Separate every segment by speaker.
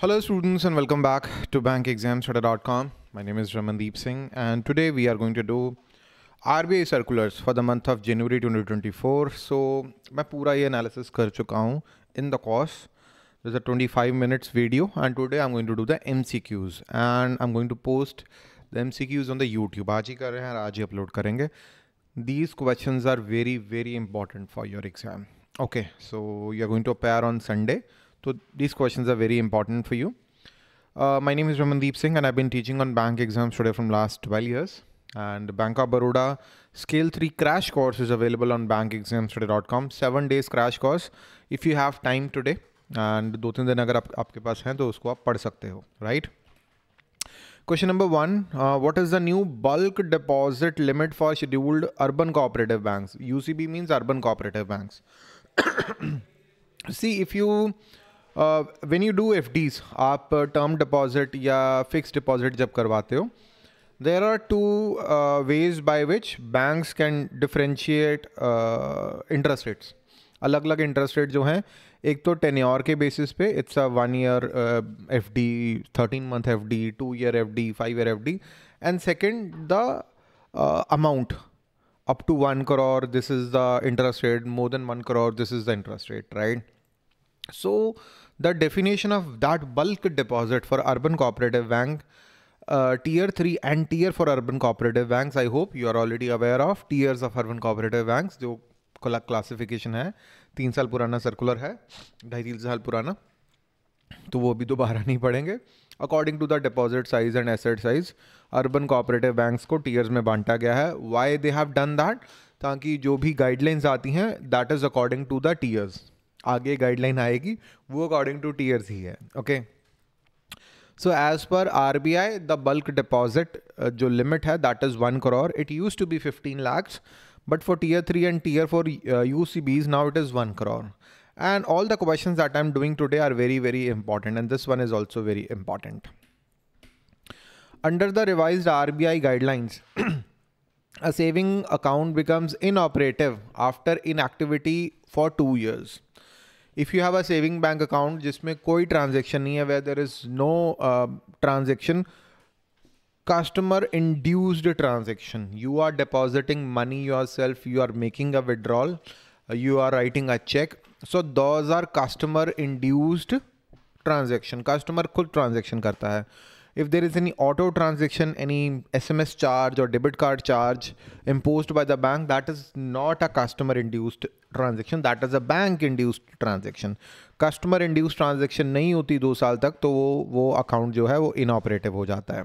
Speaker 1: Hello students and welcome back to bankexamstudy.com. My name is Ramandeep Singh and today we are going to do RBI circulars for the month of January 2024. So मैं पूरा ये analysis कर चुका in the course. There's a 25 minutes video and today I'm going to do the MCQs and I'm going to post the MCQs on the YouTube. आज ही कर रहे हैं और आज ही upload These questions are very very important for your exam. Okay, so you're going to appear on Sunday. So these questions are very important for you. Uh, my name is Ramandeep Singh and I've been teaching on bank exams today from last 12 years. And Bank of Baroda Scale 3 crash course is available on bankexamstoday.com. Seven days crash course if you have time today. and do 3 days, if you have, पास हैं तो उसको आप पढ़ सकते हो right question number one what is the new bulk urban cooperative banks? Scheduled urban cooperative banks UCB means urban cooperative when you do F Ds आप term uh, deposit या fix deposit जब करवाते हो there are two ways by which banks can differentiate interest rates अलग अलग interest rate जो हैं एक तो ईयर के बेसिस पे it's a one year F D thirteen month F D two year F D five year F D and second the amount up to one crore this is the interest rate more than one crore this is the interest rate right so the definition of that bulk deposit for urban cooperative bank tier three and tier four urban cooperative banks I hope you are already aware of tiers of urban cooperative banks जो classification है तीन साल पुराना circular है ढाई तीन साल पुराना तो वो भी दोबारा नहीं पड़ेंगे according to the deposit size and asset size urban cooperative banks को टीयर्स में बांटा गया है why they have done that ताकि जो भी गाइडलाइंस आती हैं that is according to the tiers आगे गाइडलाइन आएगी वो अकॉर्डिंग टू टीयर ही है okay so as per R B I the bulk deposit जो लिमिट है that is one crore it used to be fifteen lakhs but for tier three and tier four U C Bs now it is one crore and all the question that I am doing today are very very important and this one is also very important under the revise R B I guidelines a saving account becomes inoperative after inactivity for two years if you have a saving bank account जिसमें कोई transaction नहीं है वे there is no transaction customer induced transaction you are depositing money yourself you are making a withdrawal you are writing a cheque so those are customer induced transaction customer खुद transaction करता है if there is any auto transaction, any SMS charge or debit card charge imposed by the bank, that is not a customer induced transaction that is a bank induced transaction customer induce transaction नहीं होती दो साल तक तो वो वो account जो है वो इनऑपरेटिव हो जाता है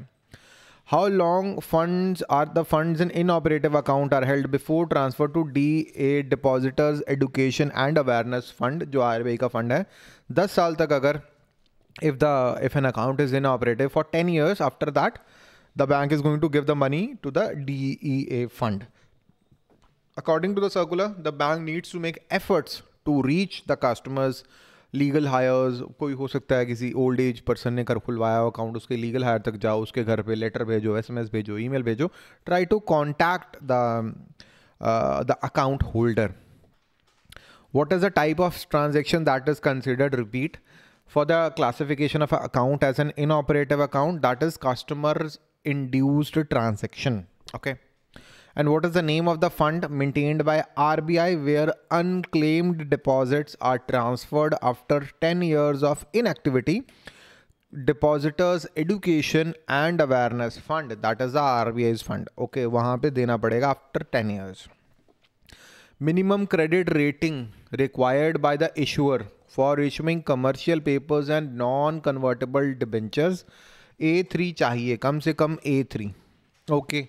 Speaker 1: how long fund are the fund in inoperative account are held before transfer to the a depositors education and awareness fund जो आर का फंड है दस साल तक अगर if the if an account is inoperative for 10 years after that the bank is going to give the money to the DEA fund according to the circular the bank needs to make efforts to reach the customers legal heirs कोई हो सकता है किसी old age person ने कर खुलवाया हो account उसके लीगल हायर तक जाओ उसके घर पे लेटर भेजो एसएमएस भेजो ईमेल भेजो try to contact the the account holder what is the type of transaction that is considered repeat for the classification of an account as an inoperative account that is customers induced transaction okay and what is the name of the fund maintained by RBI where unclaimed deposits are transferred after 10 years of inactivity Depositors Education and Awareness Fund. That is the RBI's fund. Okay, वहाँ पे देना पड़ेगा after ten years. Minimum credit rating required by the issuer. For issuing commercial papers and non convertible debentures A three चाहिए कम से कम A three okay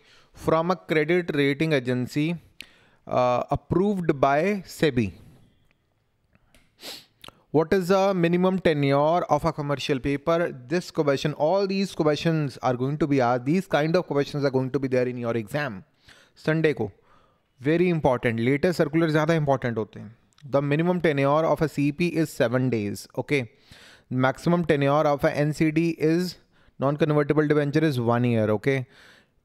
Speaker 1: from a credit rating agency approved by SEBI what is the minimum tenure of a commercial paper this question all these questions are going to be asked these kind of questions are going to be there in your exam sunday ko very important latest circular ज़्यादा important होते हैं the minimum tenure of a C P is seven days okay maximum ten tenure of a N C D is non convertible debenture is one year okay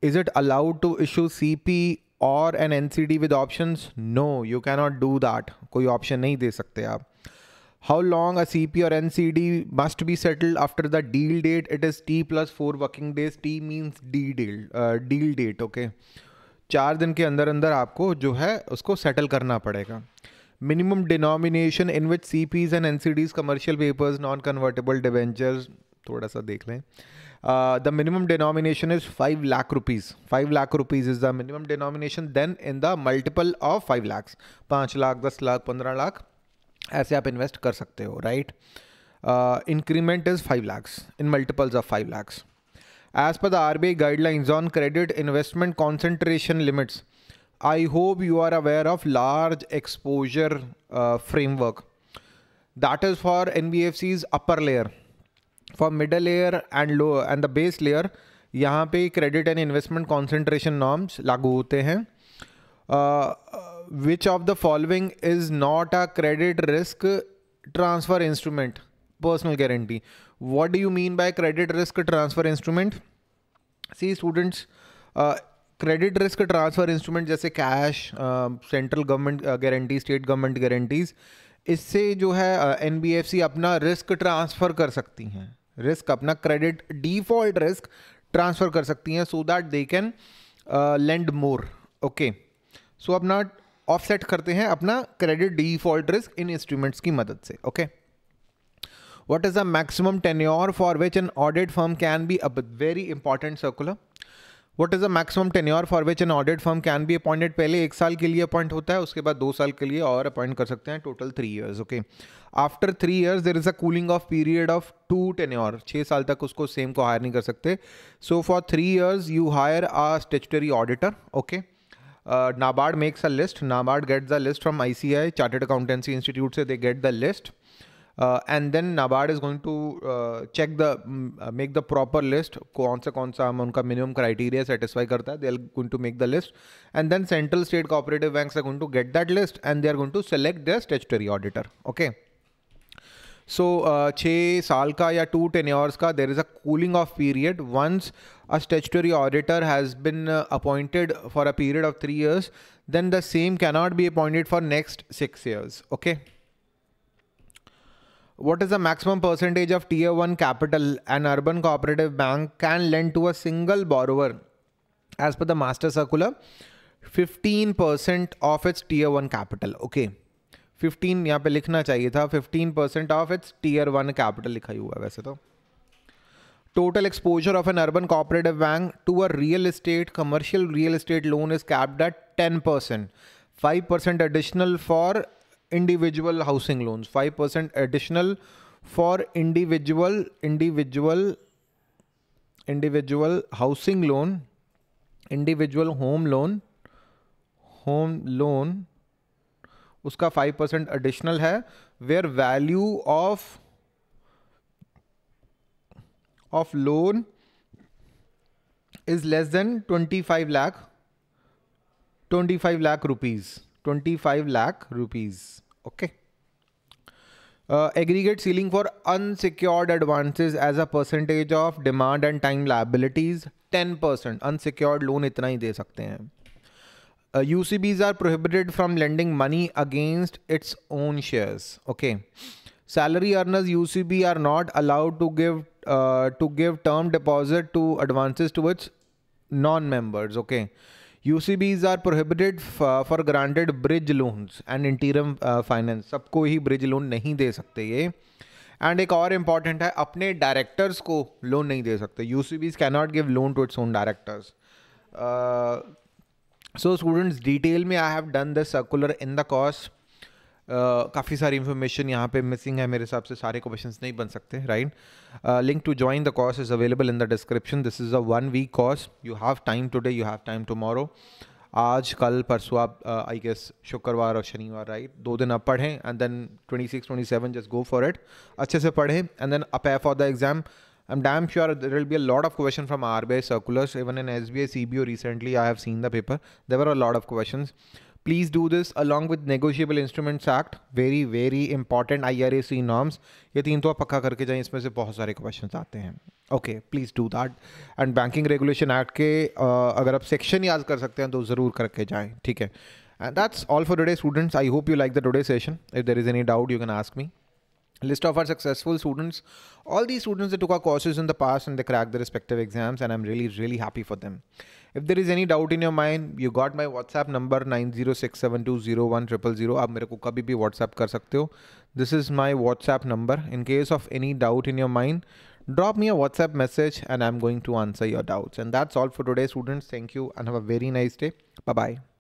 Speaker 1: is it allowed to issue C P और N N C D with option no you cannot do that कोई option नहीं दे सकते आप how long a C P और N C D must be settled after the deal date it is T plus four working days T means D deal deal date okay चार दिन के अंदर अंदर आपको जो है उसको सेटल करना पड़ेगा minimum which C Ps and N C Ds commercial papers non convertible debenture थोड़ा सा देख लें the minimum denomination is five lakh rupees five lakh rupees is the minimum denomination then in the multiple of five lakh पाँच लाख दस लाख पंद्रह लाख ऐसे आप invest कर सकते हो right increment is five lakhs in multiples of five lakhs as per the R B I guidelines on credit investment concentration limits I hope you are aware of large exposure uh, framework. That is for NBFC's upper layer. For middle layer and low and the base layer, यहाँ पे credit and investment concentration norms लागू होते हैं uh, uh, Which of the following is not a credit risk transfer instrument? Personal guarantee. what do you mean by credit risk transfer instrument see students uh, credit risk transfer instrument जैसे cash central government guarantee state government guarantees इससे जो है an uh, अपना risk transfer कर सकती हैं risk अपना credit default risk transfer कर सकती हैं so that they can lend more okay so अपना ऑफसेट करते हैं अपना credit default risk in instruments की मदद से okay what is the maximum tenure for which an audit firm can be a very important circular what is a maximum tenure for which an audit firm can be appointed पहले एक साल के लिए appoint होता है उसके बाद दो साल के लिए और अपॉइंट कर सकते हैं total three years okay after three years there is a cooling off period of two tenure छः साल तक उसको सेम को हायर नहीं कर सकते so for three years you hire a statutory auditor okay NABARD makes a list NABARD get the list from I C I chartered accountancy institute से they get the list uh, and then NABARD is going to uh, check the mm, uh, make the proper list कौन सा कौन minimum criteria satisfy they are going to make the list and then central state cooperative banks are going to get that list and they are going to select their statutory auditor okay So, uh, छः साल का या to ten years का there is a cooling off period once a statutory auditor has been appointed for a period of three years then the same cannot be what is the maximum percentage of tier 1 capital an urban cooperative bank can lend to a single borrower? As per the master circular, 15% of its tier 1 capital. Okay. 15 यहाँ पे लिखना चाहिए था 15% of its tier 1 capital लिखा हुआ है वैसे तो total exposure of an urban cooperative bank to a real estate commercial real estate loan is capped at 10% 5% additional for individual housing loans five percent additional for individual individual individual housing loan individual home loan home loan उसका five percent additional है where value of of loan is less than twenty five lakh twenty five lakh rupees 25 lakh rupees. Okay. Uh, aggregate ceiling for unsecured advances as a percentage of demand and time liabilities 10% unsecured loan itna hi de sakte hain. Uh, UCBs are prohibited from lending money against its own shares. Okay. Salary earners UCB are not allowed to give uh, to give term deposit to advances towards non-members. Okay. UCBs are prohibited for granted bridge loans and interim finance सबको ही bridge loan नहीं दे सकते ये and एक और important है अपने डायरेक्टर्स को लोन नहीं दे सकते U C Bs cannot give loan to its own directors so students detail में I have done the circular in the cost काफ़ी सारी इन्फॉर्मेशन यहाँ पे मिसिंग है मेरे हिसाब से सारे क्वेश्चंस नहीं बन सकते right link to join the course is available in the description this is a one week course you have time today you have time tomorrow आज कल परसों आप आई गेस शुक्रवार और शनिवार राइट दो दिन आप पढ़ें and then twenty six twenty seven just go for it अच्छे से पढ़ें and then appear for the exam am damn I'm damn sure there will be a lot of question from RBI circulars. Even in SBI CBO recently, I I have seen the paper there are lot of question please do please do this along with negotiable very act very very important irac norms ye teen to आप पक्का करके jaye इसमें से बहुत सारे question आते हैं okay please do that and banking regulation act के uh, अगर आप सेक्शन याद कर सकते हैं तो जरूर करके जाएं ठीक है and that's all for today students I hope you like the today session if there is any doubt you can ask me list of our successful students all the students two का courses in the pass and the crack the respective exams and I am really really happy for them If there is any doubt in your mind, you got my WhatsApp number 906720100. आप मेरे को कभी भी WhatsApp कर This is my WhatsApp number. In case of any doubt in your mind, drop me a WhatsApp message and I'm going to answer your doubts. And that's all for today, students. Thank you and have a very nice day. Bye bye.